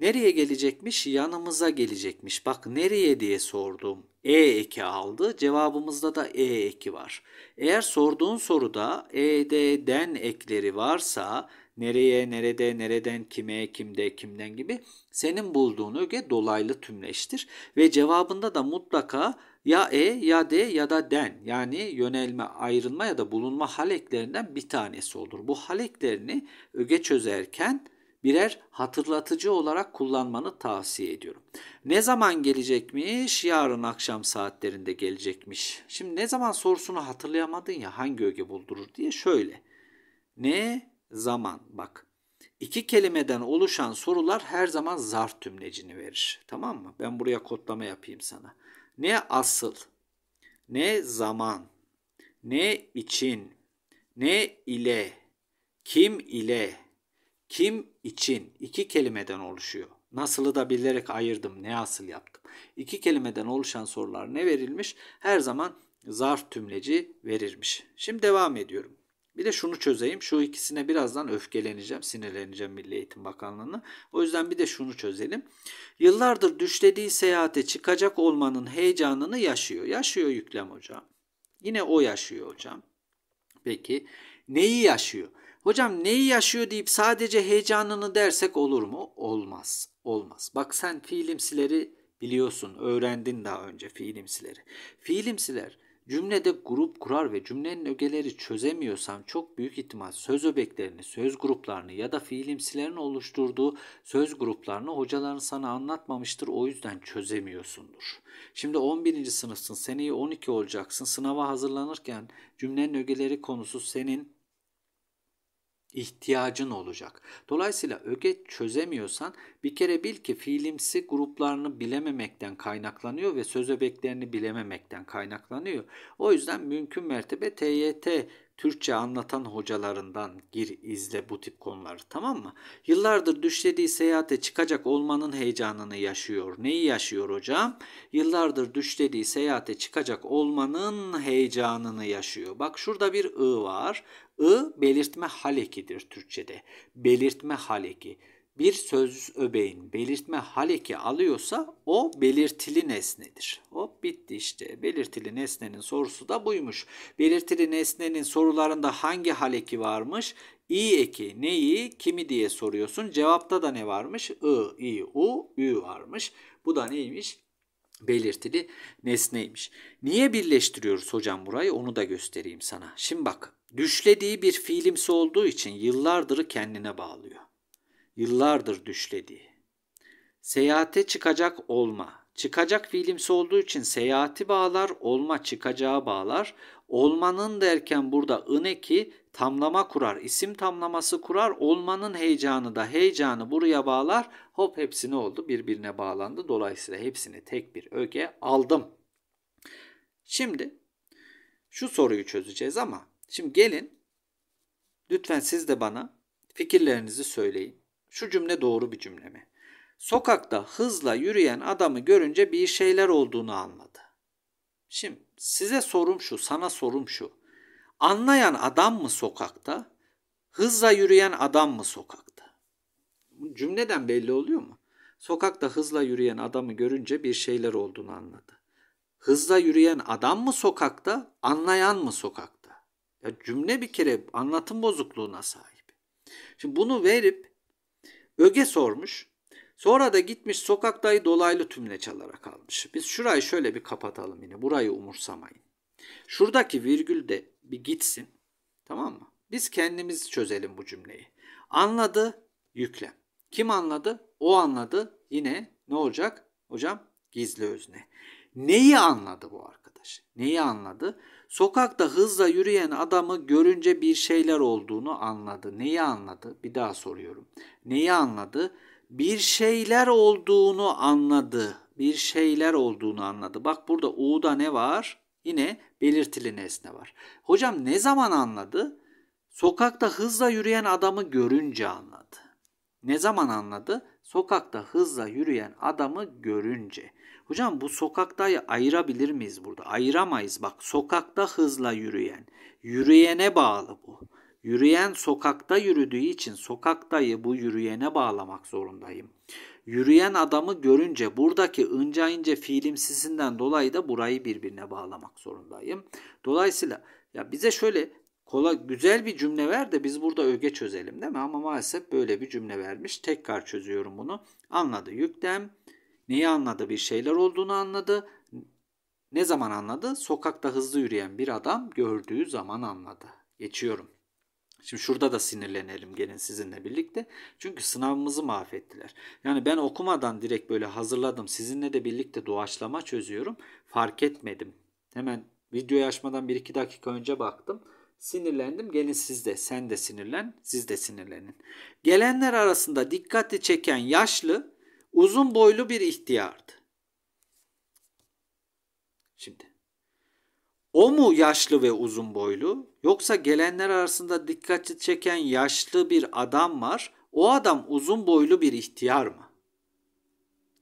Nereye gelecekmiş? Yanımıza gelecekmiş. Bak nereye diye sordum. E eki aldı. Cevabımızda da E eki var. Eğer sorduğun soruda ED'den ekleri varsa nereye, nerede, nereden, kime, kimde, kimden gibi senin bulduğun öge dolaylı tümleştir. Ve cevabında da mutlaka ya e ya de ya da den yani yönelme, ayrılma ya da bulunma haleklerinden bir tanesi olur. Bu haleklerini öge çözerken birer hatırlatıcı olarak kullanmanı tavsiye ediyorum. Ne zaman gelecekmiş? Yarın akşam saatlerinde gelecekmiş. Şimdi ne zaman sorusunu hatırlayamadın ya hangi öge buldurur diye şöyle. Ne zaman bak. İki kelimeden oluşan sorular her zaman zarf tümlecini verir. Tamam mı? Ben buraya kodlama yapayım sana. Ne asıl, ne zaman, ne için, ne ile, kim ile, kim için iki kelimeden oluşuyor. Nasılı da bilerek ayırdım, ne asıl yaptım. İki kelimeden oluşan sorular ne verilmiş? Her zaman zarf tümleci verirmiş. Şimdi devam ediyorum. Bir de şunu çözeyim. Şu ikisine birazdan öfkeleneceğim, sinirleneceğim Milli Eğitim Bakanlığı'na. O yüzden bir de şunu çözelim. Yıllardır düşlediği seyahate çıkacak olmanın heyecanını yaşıyor. Yaşıyor yüklem hocam. Yine o yaşıyor hocam. Peki neyi yaşıyor? Hocam neyi yaşıyor deyip sadece heyecanını dersek olur mu? Olmaz. Olmaz. Bak sen fiilimsileri biliyorsun. Öğrendin daha önce fiilimsileri. Fiilimsiler Cümlede grup kurar ve cümlenin ögeleri çözemiyorsam çok büyük ihtimal söz öbeklerini, söz gruplarını ya da fiilimsilerin oluşturduğu söz gruplarını hocaların sana anlatmamıştır o yüzden çözemiyorsundur. Şimdi 11. sınıfsın seneyi 12 olacaksın sınava hazırlanırken cümlenin ögeleri konusu senin ihtiyacın olacak. Dolayısıyla öge çözemiyorsan bir kere bil ki fiilimsi gruplarını bilememekten kaynaklanıyor ve söz öbeklerini bilememekten kaynaklanıyor. O yüzden mümkün mertebe TYT Türkçe anlatan hocalarından gir izle bu tip konuları tamam mı? Yıllardır düşlediği seyahate çıkacak olmanın heyecanını yaşıyor. Neyi yaşıyor hocam? Yıllardır düşlediği seyahate çıkacak olmanın heyecanını yaşıyor. Bak şurada bir ı var. I belirtme halekidir Türkçe'de. Belirtme haleki bir söz öbeğin belirtme haleki alıyorsa o belirtili nesnedir. Hop bitti işte. Belirtili nesnenin sorusu da buymuş. Belirtili nesnenin sorularında hangi haleki varmış? İ eki neyi kimi diye soruyorsun. Cevapta da ne varmış? I, i, u, ü varmış. Bu da neymiş? Belirtili nesneymiş. Niye birleştiriyoruz hocam burayı onu da göstereyim sana. Şimdi bak düşlediği bir fiilimsi olduğu için yıllardır kendine bağlıyor yıllardır düşledi. Seyahate çıkacak olma. Çıkacak fiilimsi olduğu için seyahati bağlar, olma çıkacağı bağlar. Olmanın derken burada ıneki tamlama kurar, isim tamlaması kurar. Olmanın heyecanı da heyecanı buraya bağlar. Hop hepsini oldu, birbirine bağlandı. Dolayısıyla hepsini tek bir öge aldım. Şimdi şu soruyu çözeceğiz ama şimdi gelin lütfen siz de bana fikirlerinizi söyleyin. Şu cümle doğru bir cümle mi? Sokakta hızla yürüyen adamı görünce bir şeyler olduğunu anladı. Şimdi size sorum şu, sana sorum şu. Anlayan adam mı sokakta? Hızla yürüyen adam mı sokakta? Cümleden belli oluyor mu? Sokakta hızla yürüyen adamı görünce bir şeyler olduğunu anladı. Hızla yürüyen adam mı sokakta, anlayan mı sokakta? Ya cümle bir kere anlatım bozukluğuna sahip. Şimdi bunu verip Öge sormuş. Sonra da gitmiş sokaktayı dolaylı tümle çalarak almış. Biz şurayı şöyle bir kapatalım yine. Burayı umursamayın. Şuradaki virgül de bir gitsin. Tamam mı? Biz kendimiz çözelim bu cümleyi. Anladı yüklem. Kim anladı? O anladı. Yine ne olacak? Hocam gizli özne. Neyi anladı bu arkadaş? arkadaş. Neyi anladı? Sokakta hızla yürüyen adamı görünce bir şeyler olduğunu anladı. Neyi anladı? Bir daha soruyorum. Neyi anladı? Bir şeyler olduğunu anladı. Bir şeyler olduğunu anladı. Bak burada U'da ne var? Yine belirtili nesne var. Hocam ne zaman anladı? Sokakta hızla yürüyen adamı görünce anladı. Ne zaman anladı? sokakta hızla yürüyen adamı görünce. Hocam bu sokakta ayırabilir miyiz burada? Ayıramayız. Bak sokakta hızla yürüyen. Yürüyene bağlı bu. Yürüyen sokakta yürüdüğü için sokaktayı bu yürüyene bağlamak zorundayım. Yürüyen adamı görünce buradaki ince ince fiilimsizinden dolayı da burayı birbirine bağlamak zorundayım. Dolayısıyla ya bize şöyle Kolay güzel bir cümle ver de biz burada öge çözelim değil mi? Ama maalesef böyle bir cümle vermiş. Tekrar çözüyorum bunu. Anladı yüklem. Neyi anladı? Bir şeyler olduğunu anladı. Ne zaman anladı? Sokakta hızlı yürüyen bir adam gördüğü zaman anladı. Geçiyorum. Şimdi şurada da sinirlenelim gelin sizinle birlikte. Çünkü sınavımızı mahvettiler. Yani ben okumadan direkt böyle hazırladım. Sizinle de birlikte doğaçlama çözüyorum. Fark etmedim. Hemen videoyu açmadan 1-2 dakika önce baktım. Sinirlendim. Gelin siz de. Sen de sinirlen. Siz de sinirlenin. Gelenler arasında dikkati çeken yaşlı, uzun boylu bir ihtiyardı. Şimdi. O mu yaşlı ve uzun boylu? Yoksa gelenler arasında dikkati çeken yaşlı bir adam var. O adam uzun boylu bir ihtiyar mı?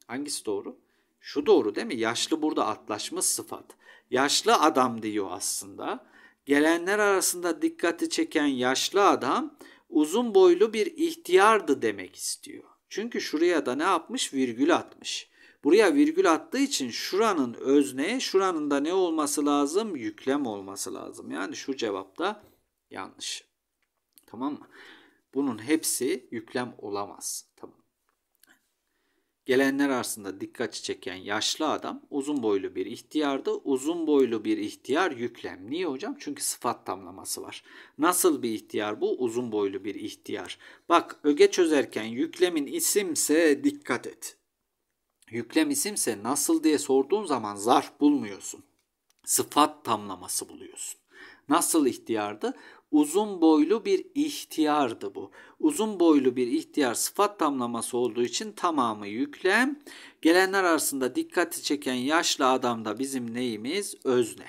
Hangisi doğru? Şu doğru değil mi? Yaşlı burada atlaşmış sıfat. Yaşlı adam diyor aslında Gelenler arasında dikkati çeken yaşlı adam uzun boylu bir ihtiyardı demek istiyor. Çünkü şuraya da ne yapmış? Virgül atmış. Buraya virgül attığı için şuranın özne, şuranın da ne olması lazım? Yüklem olması lazım. Yani şu cevapta yanlış. Tamam mı? Bunun hepsi yüklem olamaz. Tamam. Gelenler arasında dikkat çeken yaşlı adam uzun boylu bir ihtiyardı. Uzun boylu bir ihtiyar yüklem. Niye hocam? Çünkü sıfat tamlaması var. Nasıl bir ihtiyar bu? Uzun boylu bir ihtiyar. Bak öge çözerken yüklemin isimse dikkat et. Yüklem isimse nasıl diye sorduğun zaman zarf bulmuyorsun. Sıfat tamlaması buluyorsun. Nasıl ihtiyardı? uzun boylu bir ihtiyardı bu. Uzun boylu bir ihtiyar sıfat tamlaması olduğu için tamamı yüklem. Gelenler arasında dikkati çeken yaşlı adam da bizim neyimiz? Özne.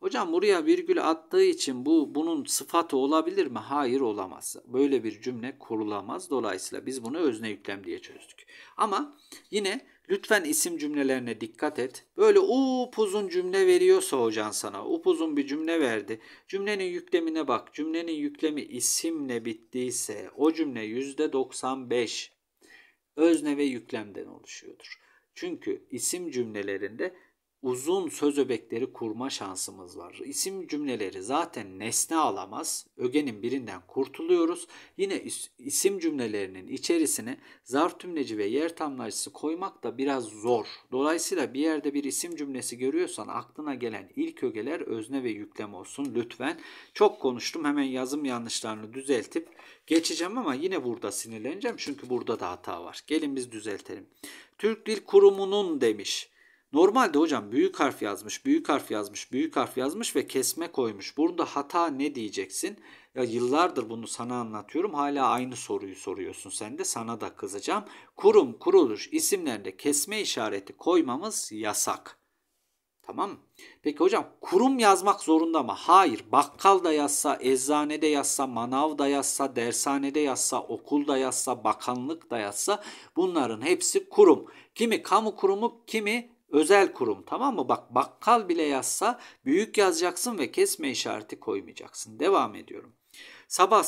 Hocam buraya virgül attığı için bu bunun sıfatı olabilir mi? Hayır olamaz. Böyle bir cümle kurulamaz. Dolayısıyla biz bunu özne yüklem diye çözdük. Ama yine Lütfen isim cümlelerine dikkat et. Böyle upuzun cümle veriyorsa hocan sana upuzun bir cümle verdi. Cümlenin yüklemine bak. Cümlenin yüklemi isimle bittiyse o cümle %95 özne ve yüklemden oluşuyordur. Çünkü isim cümlelerinde uzun söz öbekleri kurma şansımız var. İsim cümleleri zaten nesne alamaz. Ögenin birinden kurtuluyoruz. Yine isim cümlelerinin içerisine zarf tümleci ve yer tamlacısı koymak da biraz zor. Dolayısıyla bir yerde bir isim cümlesi görüyorsan aklına gelen ilk ögeler özne ve yüklem olsun lütfen. Çok konuştum hemen yazım yanlışlarını düzeltip geçeceğim ama yine burada sinirleneceğim çünkü burada da hata var. Gelin biz düzeltelim. Türk Dil Kurumu'nun demiş. Normalde hocam büyük harf yazmış, büyük harf yazmış, büyük harf yazmış ve kesme koymuş. Burada hata ne diyeceksin? Ya yıllardır bunu sana anlatıyorum. Hala aynı soruyu soruyorsun sen de. Sana da kızacağım. Kurum, kuruluş isimlerinde kesme işareti koymamız yasak. Tamam mı? Peki hocam kurum yazmak zorunda mı? Hayır. Bakkal da yazsa, eczanede yazsa, manav da yazsa, dershanede yazsa, okulda yazsa, bakanlık da yazsa bunların hepsi kurum. Kimi kamu kurumu, kimi Özel kurum tamam mı? Bak bakkal bile yazsa büyük yazacaksın ve kesme işareti koymayacaksın. Devam ediyorum. Sabah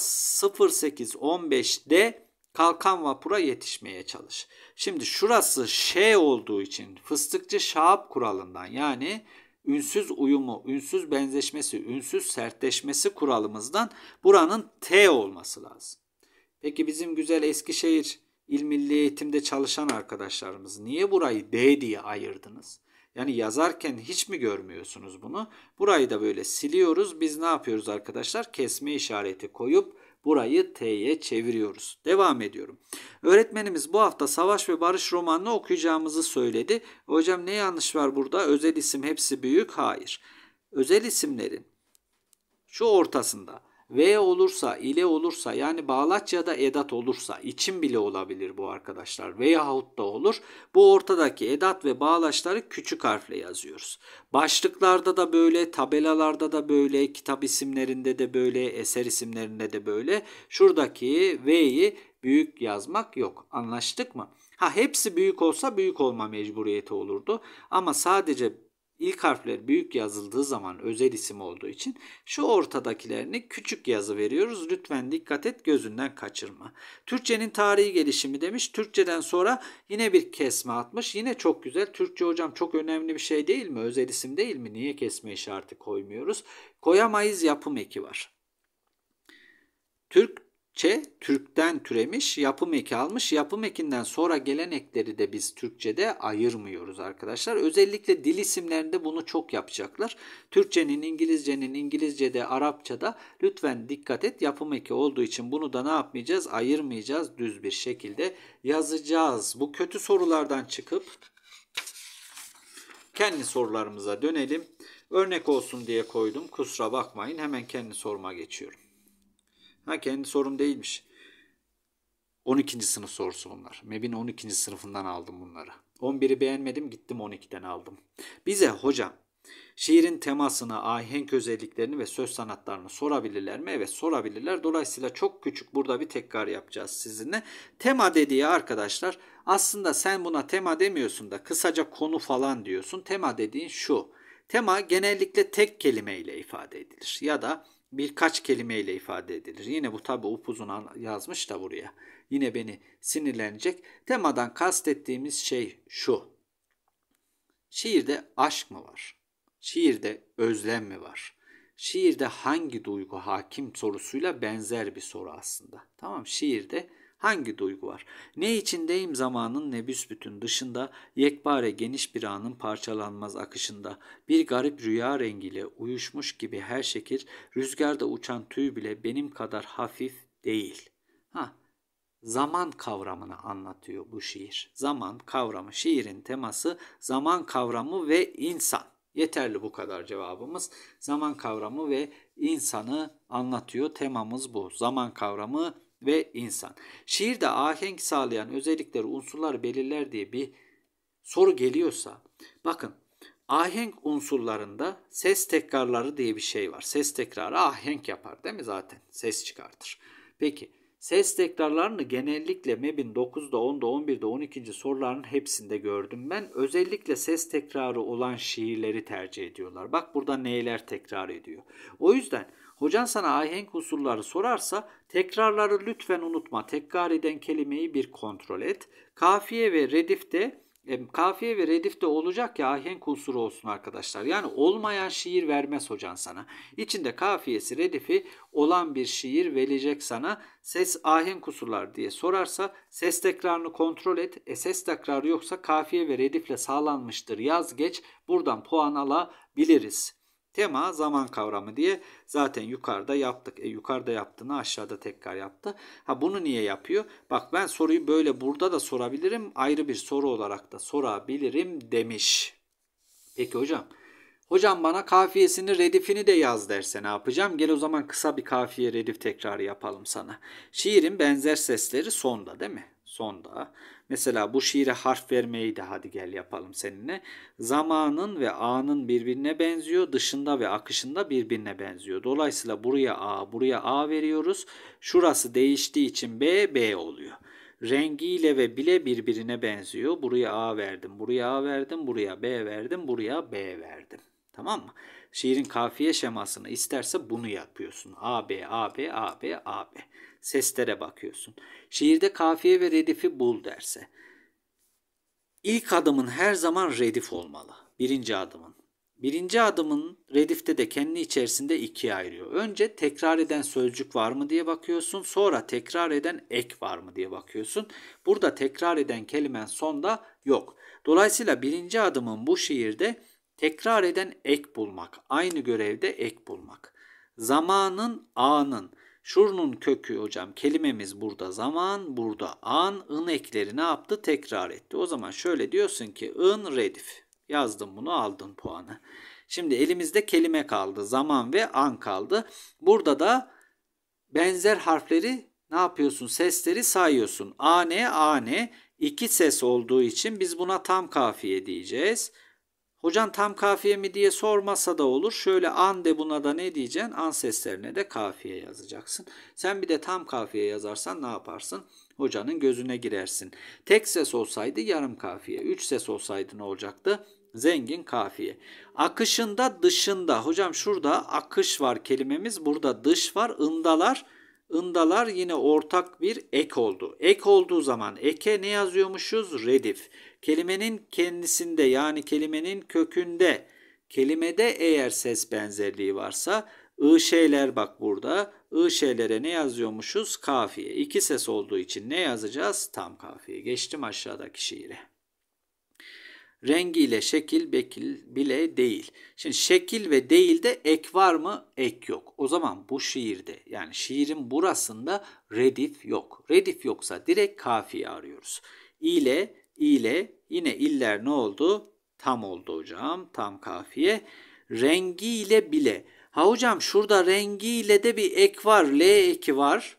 08.15'de kalkan vapura yetişmeye çalış. Şimdi şurası şey olduğu için fıstıkçı şahap kuralından yani ünsüz uyumu, ünsüz benzeşmesi, ünsüz sertleşmesi kuralımızdan buranın T olması lazım. Peki bizim güzel Eskişehir İl Milli Eğitim'de çalışan arkadaşlarımız niye burayı D diye ayırdınız? Yani yazarken hiç mi görmüyorsunuz bunu? Burayı da böyle siliyoruz. Biz ne yapıyoruz arkadaşlar? Kesme işareti koyup burayı T'ye çeviriyoruz. Devam ediyorum. Öğretmenimiz bu hafta Savaş ve Barış romanını okuyacağımızı söyledi. Hocam ne yanlış var burada? Özel isim hepsi büyük. Hayır. Özel isimlerin şu ortasında V olursa, ile olursa yani bağlaç ya da edat olursa için bile olabilir bu arkadaşlar veyahut da olur. Bu ortadaki edat ve bağlaçları küçük harfle yazıyoruz. Başlıklarda da böyle, tabelalarda da böyle, kitap isimlerinde de böyle, eser isimlerinde de böyle. Şuradaki V'yi büyük yazmak yok. Anlaştık mı? Ha hepsi büyük olsa büyük olma mecburiyeti olurdu. Ama sadece İlk harfler büyük yazıldığı zaman özel isim olduğu için şu ortadakilerini küçük yazı veriyoruz. Lütfen dikkat et gözünden kaçırma. Türkçenin tarihi gelişimi demiş. Türkçeden sonra yine bir kesme atmış. Yine çok güzel. Türkçe hocam çok önemli bir şey değil mi? Özel isim değil mi? Niye kesme işareti koymuyoruz? Koyamayız yapım eki var. Türk Türkçe Türk'ten türemiş, yapım eki almış. Yapım ekinden sonra gelenekleri de biz Türkçe'de ayırmıyoruz arkadaşlar. Özellikle dil isimlerinde bunu çok yapacaklar. Türkçenin, İngilizcenin, İngilizce'de, Arapça'da lütfen dikkat et. Yapım eki olduğu için bunu da ne yapmayacağız? Ayırmayacağız. Düz bir şekilde yazacağız. Bu kötü sorulardan çıkıp kendi sorularımıza dönelim. Örnek olsun diye koydum. Kusura bakmayın. Hemen kendi soruma geçiyorum. Ha kendi sorum değilmiş. 12. sınıf sorusu bunlar. MEB'in 12. sınıfından aldım bunları. 11'i beğenmedim gittim 12'den aldım. Bize hocam şiirin temasını, ahenk özelliklerini ve söz sanatlarını sorabilirler mi? Evet sorabilirler. Dolayısıyla çok küçük burada bir tekrar yapacağız sizinle. Tema dediği arkadaşlar aslında sen buna tema demiyorsun da kısaca konu falan diyorsun. Tema dediğin şu. Tema genellikle tek kelimeyle ifade edilir ya da birkaç kelimeyle ifade edilir. Yine bu tabi upuzun yazmış da buraya. Yine beni sinirlenecek. Temadan kastettiğimiz şey şu. Şiirde aşk mı var? Şiirde özlem mi var? Şiirde hangi duygu hakim sorusuyla benzer bir soru aslında. Tamam şiirde Hangi duygu var? Ne içindeyim zamanın ne büsbütün dışında, yekpare geniş bir anın parçalanmaz akışında, bir garip rüya rengiyle uyuşmuş gibi her şekil, rüzgarda uçan tüy bile benim kadar hafif değil. Ha, zaman kavramını anlatıyor bu şiir. Zaman kavramı, şiirin teması zaman kavramı ve insan. Yeterli bu kadar cevabımız. Zaman kavramı ve insanı anlatıyor. Temamız bu. Zaman kavramı ve insan. Şiirde ahenk sağlayan özellikleri, unsurları belirler diye bir soru geliyorsa bakın ahenk unsurlarında ses tekrarları diye bir şey var. Ses tekrarı ahenk yapar değil mi zaten? Ses çıkartır. Peki ses tekrarlarını genellikle MEB'in 9'da, 10'da, 11'de, 12. sorularının hepsinde gördüm. Ben özellikle ses tekrarı olan şiirleri tercih ediyorlar. Bak burada neyler tekrar ediyor. O yüzden hocan sana ahenk usulları sorarsa Tekrarları lütfen unutma. Tekrar eden kelimeyi bir kontrol et. Kafiye ve redifte e, kafiye ve redif de olacak ya ahenk unsuru olsun arkadaşlar. Yani olmayan şiir vermez hocan sana. İçinde kafiyesi redifi olan bir şiir verecek sana. Ses ahenk kusurlar diye sorarsa ses tekrarını kontrol et. E, ses tekrarı yoksa kafiye ve redifle sağlanmıştır yaz geç. Buradan puan alabiliriz. Tema zaman kavramı diye zaten yukarıda yaptık. E yukarıda yaptığını aşağıda tekrar yaptı. Ha bunu niye yapıyor? Bak ben soruyu böyle burada da sorabilirim. Ayrı bir soru olarak da sorabilirim demiş. Peki hocam. Hocam bana kafiyesini redifini de yaz derse ne yapacağım? Gel o zaman kısa bir kafiye redif tekrarı yapalım sana. Şiirin benzer sesleri sonda değil mi? sonda. Mesela bu şiire harf vermeyi de hadi gel yapalım seninle. Zamanın ve anın birbirine benziyor. Dışında ve akışında birbirine benziyor. Dolayısıyla buraya A, buraya A veriyoruz. Şurası değiştiği için B, B oluyor. Rengiyle ve bile birbirine benziyor. Buraya A verdim, buraya A verdim, buraya B verdim, buraya B verdim. Tamam mı? Şiirin kafiye şemasını isterse bunu yapıyorsun. A, B, A, B, A, B, A, B seslere bakıyorsun. Şiirde kafiye ve redifi bul derse. İlk adımın her zaman redif olmalı. Birinci adımın. Birinci adımın redifte de kendi içerisinde ikiye ayırıyor. Önce tekrar eden sözcük var mı diye bakıyorsun. Sonra tekrar eden ek var mı diye bakıyorsun. Burada tekrar eden kelimen sonda yok. Dolayısıyla birinci adımın bu şiirde tekrar eden ek bulmak. Aynı görevde ek bulmak. Zamanın, anın. Şurnun kökü hocam kelimemiz burada zaman, burada an, ın ekleri ne yaptı? Tekrar etti. O zaman şöyle diyorsun ki ın redif. Yazdım bunu aldın puanı. Şimdi elimizde kelime kaldı. Zaman ve an kaldı. Burada da benzer harfleri ne yapıyorsun? Sesleri sayıyorsun. A ne? A ne? İki ses olduğu için biz buna tam kafiye diyeceğiz. Hocan tam kafiye mi diye sormasa da olur. Şöyle an de buna da ne diyeceksin? An seslerine de kafiye yazacaksın. Sen bir de tam kafiye yazarsan ne yaparsın? Hocanın gözüne girersin. Tek ses olsaydı yarım kafiye. Üç ses olsaydı ne olacaktı? Zengin kafiye. Akışında dışında. Hocam şurada akış var kelimemiz. Burada dış var. Indalar ındalar yine ortak bir ek oldu. Ek olduğu zaman eke ne yazıyormuşuz? Redif. Kelimenin kendisinde yani kelimenin kökünde kelimede eğer ses benzerliği varsa ı şeyler bak burada ı şeylere ne yazıyormuşuz? Kafiye. İki ses olduğu için ne yazacağız? Tam kafiye. Geçtim aşağıdaki şiire rengiyle şekil bekil bile değil. Şimdi şekil ve değil de ek var mı? Ek yok. O zaman bu şiirde yani şiirin burasında redif yok. Redif yoksa direkt kafiye arıyoruz. İle, ile yine iller ne oldu? Tam oldu hocam. Tam kafiye. Rengiyle bile. Ha hocam şurada rengiyle de bir ek var. L eki var.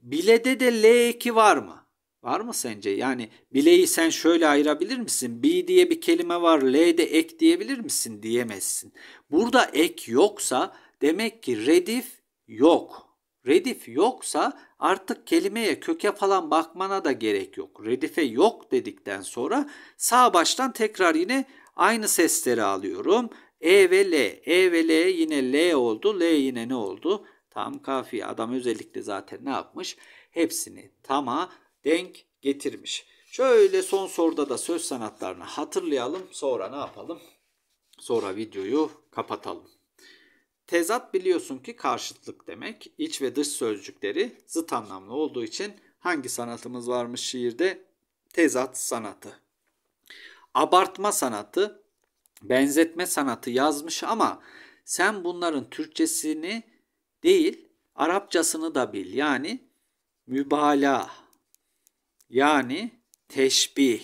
Bilede de L eki var mı? Var mı sence? Yani bileği sen şöyle ayırabilir misin? B diye bir kelime var. L de ek diyebilir misin? Diyemezsin. Burada ek yoksa demek ki redif yok. Redif yoksa artık kelimeye köke falan bakmana da gerek yok. Redife yok dedikten sonra sağ baştan tekrar yine aynı sesleri alıyorum. E ve L. E ve L yine L oldu. L yine ne oldu? Tam kafi. Adam özellikle zaten ne yapmış? Hepsini tama denk getirmiş. Şöyle son soruda da söz sanatlarını hatırlayalım. Sonra ne yapalım? Sonra videoyu kapatalım. Tezat biliyorsun ki karşıtlık demek. İç ve dış sözcükleri zıt anlamlı olduğu için hangi sanatımız varmış şiirde? Tezat sanatı. Abartma sanatı, benzetme sanatı yazmış ama sen bunların Türkçesini değil Arapçasını da bil. Yani mübalağa yani teşbih.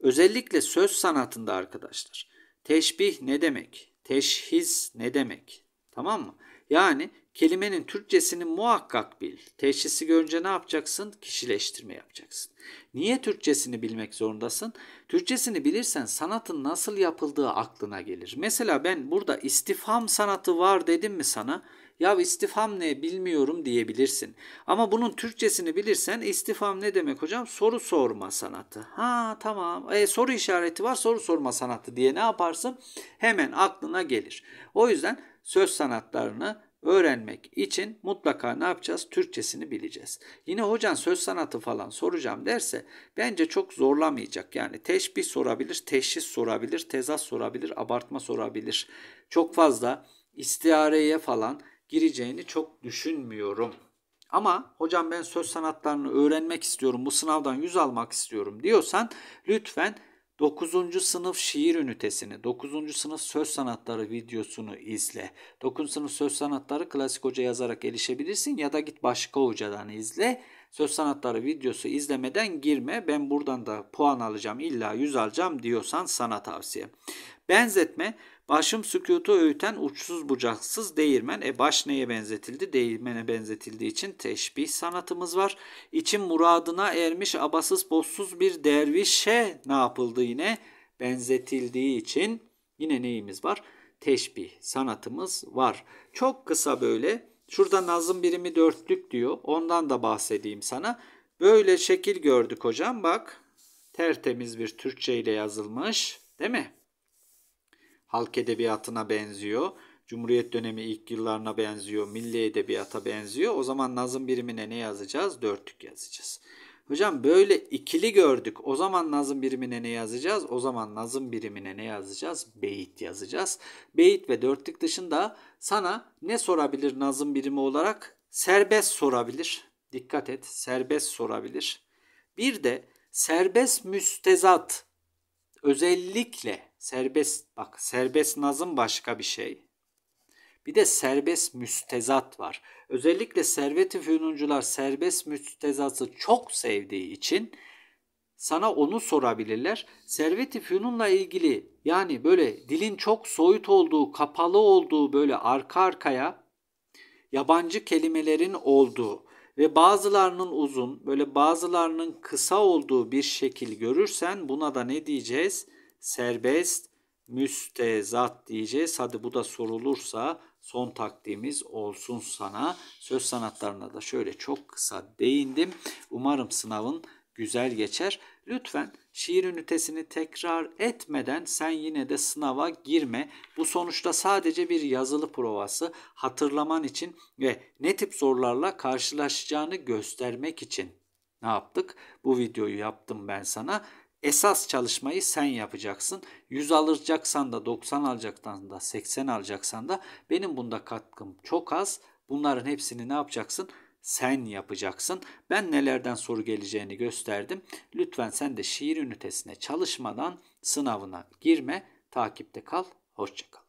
Özellikle söz sanatında arkadaşlar. Teşbih ne demek? Teşhis ne demek? Tamam mı? Yani kelimenin Türkçesini muhakkak bil. Teşhisi görünce ne yapacaksın? Kişileştirme yapacaksın. Niye Türkçesini bilmek zorundasın? Türkçesini bilirsen sanatın nasıl yapıldığı aklına gelir. Mesela ben burada istifham sanatı var dedim mi sana? ya istifam ne bilmiyorum diyebilirsin. Ama bunun Türkçesini bilirsen istifam ne demek hocam? Soru sorma sanatı. Ha tamam. E, soru işareti var soru sorma sanatı diye ne yaparsın? Hemen aklına gelir. O yüzden söz sanatlarını öğrenmek için mutlaka ne yapacağız? Türkçesini bileceğiz. Yine hocam söz sanatı falan soracağım derse bence çok zorlamayacak. Yani teşbih sorabilir, teşhis sorabilir, tezat sorabilir, abartma sorabilir. Çok fazla istiareye falan gireceğini çok düşünmüyorum. Ama hocam ben söz sanatlarını öğrenmek istiyorum, bu sınavdan yüz almak istiyorum diyorsan lütfen 9. sınıf şiir ünitesini, 9. sınıf söz sanatları videosunu izle. 9. sınıf söz sanatları klasik hoca yazarak erişebilirsin ya da git başka hocadan izle. Söz sanatları videosu izlemeden girme. Ben buradan da puan alacağım, illa 100 alacağım diyorsan sana tavsiye. Benzetme Başım sükutu öğüten uçsuz bucaksız değirmen. E baş neye benzetildi? Değirmene benzetildiği için teşbih sanatımız var. İçin muradına ermiş abasız bozsuz bir dervişe ne yapıldı yine? Benzetildiği için yine neyimiz var? Teşbih sanatımız var. Çok kısa böyle. Şurada nazım birimi dörtlük diyor. Ondan da bahsedeyim sana. Böyle şekil gördük hocam bak. Tertemiz bir Türkçe ile yazılmış değil mi? halk edebiyatına benziyor. Cumhuriyet dönemi ilk yıllarına benziyor, milli edebiyata benziyor. O zaman nazım birimine ne yazacağız? Dörtlük yazacağız. Hocam böyle ikili gördük. O zaman nazım birimine ne yazacağız? O zaman nazım birimine ne yazacağız? Beyit yazacağız. Beyit ve dörtlük dışında sana ne sorabilir nazım birimi olarak? Serbest sorabilir. Dikkat et, serbest sorabilir. Bir de serbest müstezat özellikle Serbest bak serbest nazım başka bir şey. Bir de serbest müstezat var. Özellikle servet fünuncular serbest müstezatı çok sevdiği için sana onu sorabilirler. servet fünunla ilgili yani böyle dilin çok soyut olduğu, kapalı olduğu böyle arka arkaya yabancı kelimelerin olduğu ve bazılarının uzun, böyle bazılarının kısa olduğu bir şekil görürsen buna da ne diyeceğiz? serbest, müstezat diyeceğiz. Hadi bu da sorulursa son taktiğimiz olsun sana. Söz sanatlarına da şöyle çok kısa değindim. Umarım sınavın güzel geçer. Lütfen şiir ünitesini tekrar etmeden sen yine de sınava girme. Bu sonuçta sadece bir yazılı provası hatırlaman için ve ne tip sorularla karşılaşacağını göstermek için ne yaptık? Bu videoyu yaptım ben sana. Esas çalışmayı sen yapacaksın. 100 alacaksan da 90 alacaktan da 80 alacaksan da benim bunda katkım çok az. Bunların hepsini ne yapacaksın? Sen yapacaksın. Ben nelerden soru geleceğini gösterdim. Lütfen sen de şiir ünitesine çalışmadan sınavına girme. Takipte kal. Hoşçakal.